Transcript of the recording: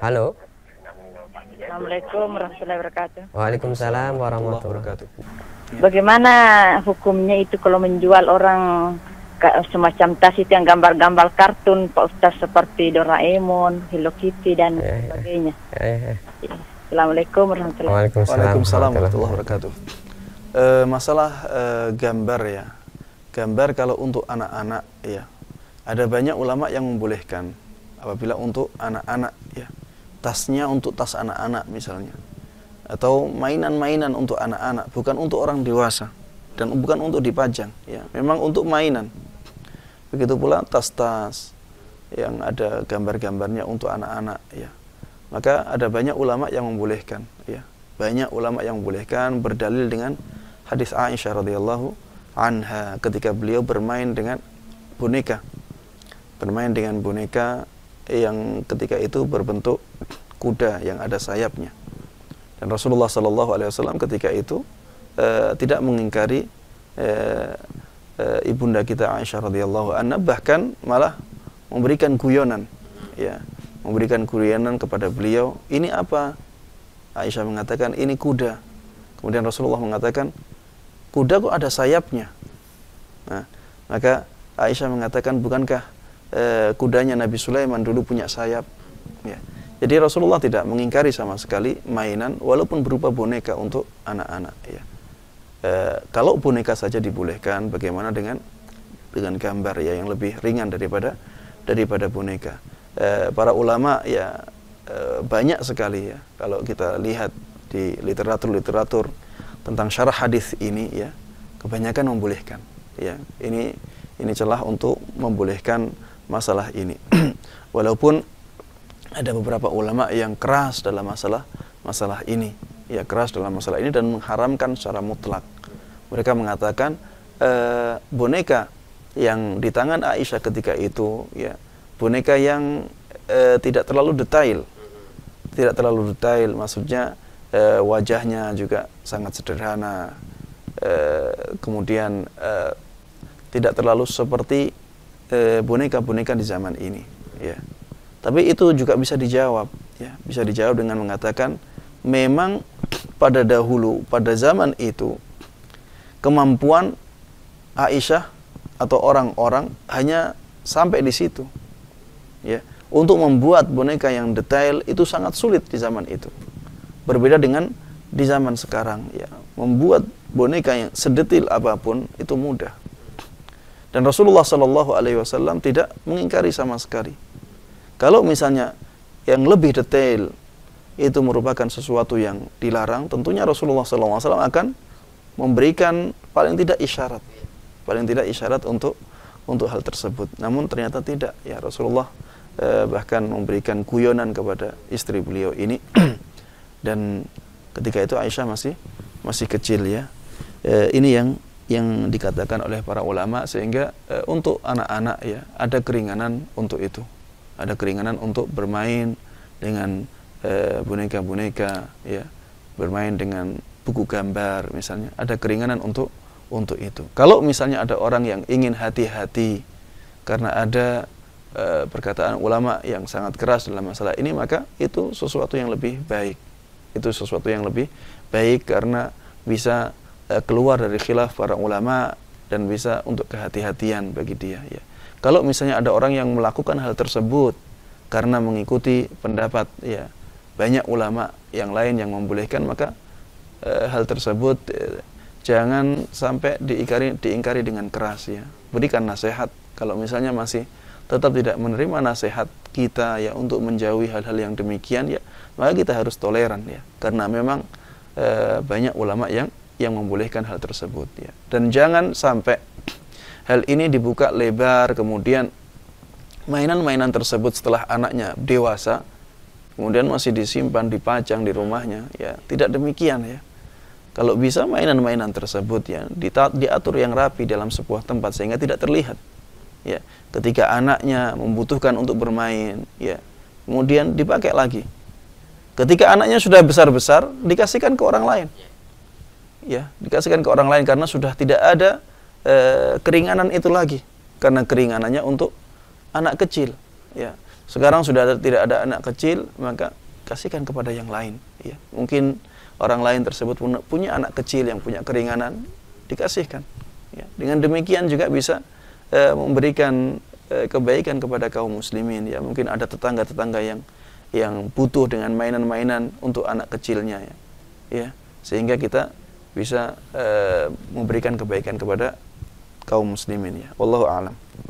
Halo. Assalamualaikum warahmatullahi wabarakatuh. Waalaikumsalam warahmatullahi wabarakatuh. Bagaimana hukumnya itu kalau menjual orang semacam tas itu yang gambar-gambar kartun Pak Ustaz seperti Doraemon, Hello Kitty dan eh, eh, sebagainya. Eh, eh. Assalamualaikum warahmatullahi wabarakatuh. Waalaikumsalam warahmatullahi wabarakatuh. E, masalah e, gambar ya. Gambar kalau untuk anak-anak ya. Ada banyak ulama yang membolehkan apabila untuk anak-anak ya tasnya untuk tas anak-anak misalnya atau mainan-mainan untuk anak-anak bukan untuk orang dewasa dan bukan untuk dipajang ya memang untuk mainan begitu pula tas-tas yang ada gambar-gambarnya untuk anak-anak ya maka ada banyak ulama yang membolehkan ya banyak ulama yang membolehkan berdalil dengan hadis Aisyah radhiyallahu anha ketika beliau bermain dengan boneka bermain dengan boneka yang ketika itu berbentuk kuda yang ada sayapnya. Dan Rasulullah Shallallahu Alaihi Wasallam ketika itu e, tidak mengingkari e, e, ibunda kita Aisyah radhiyallahu anha bahkan malah memberikan guyonan, ya memberikan guyonan kepada beliau. Ini apa? Aisyah mengatakan ini kuda. Kemudian Rasulullah mengatakan kuda kok ada sayapnya. Nah, maka Aisyah mengatakan bukankah e, kudanya Nabi Sulaiman dulu punya sayap? Ya. Jadi Rasulullah tidak mengingkari sama sekali mainan walaupun berupa boneka untuk anak-anak. Ya. E, kalau boneka saja dibolehkan, bagaimana dengan dengan gambar ya yang lebih ringan daripada daripada boneka? E, para ulama ya e, banyak sekali ya kalau kita lihat di literatur-literatur tentang syarah hadis ini ya kebanyakan membolehkan. Ya ini ini celah untuk membolehkan masalah ini. walaupun ada beberapa ulama yang keras dalam masalah masalah ini ya keras dalam masalah ini dan mengharamkan secara mutlak mereka mengatakan e, boneka yang di tangan Aisyah ketika itu ya boneka yang e, tidak terlalu detail tidak terlalu detail maksudnya e, wajahnya juga sangat sederhana e, kemudian e, tidak terlalu seperti boneka-boneka di zaman ini ya tapi itu juga bisa dijawab, ya, bisa dijawab dengan mengatakan memang pada dahulu, pada zaman itu kemampuan Aisyah atau orang-orang hanya sampai di situ. Ya, untuk membuat boneka yang detail itu sangat sulit di zaman itu. Berbeda dengan di zaman sekarang, ya, membuat boneka yang sedetil apapun itu mudah. Dan Rasulullah Shallallahu Alaihi Wasallam tidak mengingkari sama sekali kalau misalnya yang lebih detail itu merupakan sesuatu yang dilarang, tentunya Rasulullah SAW akan memberikan paling tidak isyarat, paling tidak isyarat untuk untuk hal tersebut. Namun ternyata tidak, ya Rasulullah eh, bahkan memberikan guyonan kepada istri beliau ini dan ketika itu Aisyah masih masih kecil ya. Eh, ini yang yang dikatakan oleh para ulama sehingga eh, untuk anak-anak ya ada keringanan untuk itu ada keringanan untuk bermain dengan eh, boneka-boneka ya bermain dengan buku gambar misalnya ada keringanan untuk untuk itu kalau misalnya ada orang yang ingin hati-hati karena ada e, perkataan ulama yang sangat keras dalam masalah ini maka itu sesuatu yang lebih baik itu sesuatu yang lebih baik karena bisa e, keluar dari khilaf para ulama dan bisa untuk kehati-hatian bagi dia ya kalau misalnya ada orang yang melakukan hal tersebut karena mengikuti pendapat ya banyak ulama yang lain yang membolehkan maka e, hal tersebut e, jangan sampai diingkari diingkari dengan keras ya. Berikan nasihat kalau misalnya masih tetap tidak menerima nasihat kita ya untuk menjauhi hal-hal yang demikian ya maka kita harus toleran ya karena memang e, banyak ulama yang yang membolehkan hal tersebut ya dan jangan sampai hal ini dibuka lebar kemudian mainan-mainan tersebut setelah anaknya dewasa kemudian masih disimpan dipajang di rumahnya ya tidak demikian ya kalau bisa mainan-mainan tersebut ya diatur yang rapi dalam sebuah tempat sehingga tidak terlihat ya ketika anaknya membutuhkan untuk bermain ya kemudian dipakai lagi ketika anaknya sudah besar-besar dikasihkan ke orang lain ya dikasihkan ke orang lain karena sudah tidak ada Eh, keringanan itu lagi karena keringanannya untuk anak kecil ya sekarang sudah ada, tidak ada anak kecil maka kasihkan kepada yang lain ya mungkin orang lain tersebut punya, punya anak kecil yang punya keringanan dikasihkan ya. dengan demikian juga bisa e, memberikan e, kebaikan kepada kaum muslimin ya mungkin ada tetangga-tetangga yang yang butuh dengan mainan-mainan untuk anak kecilnya ya, ya sehingga kita bisa e, memberikan kebaikan kepada kaum muslimin ya. Wallahu a'lam.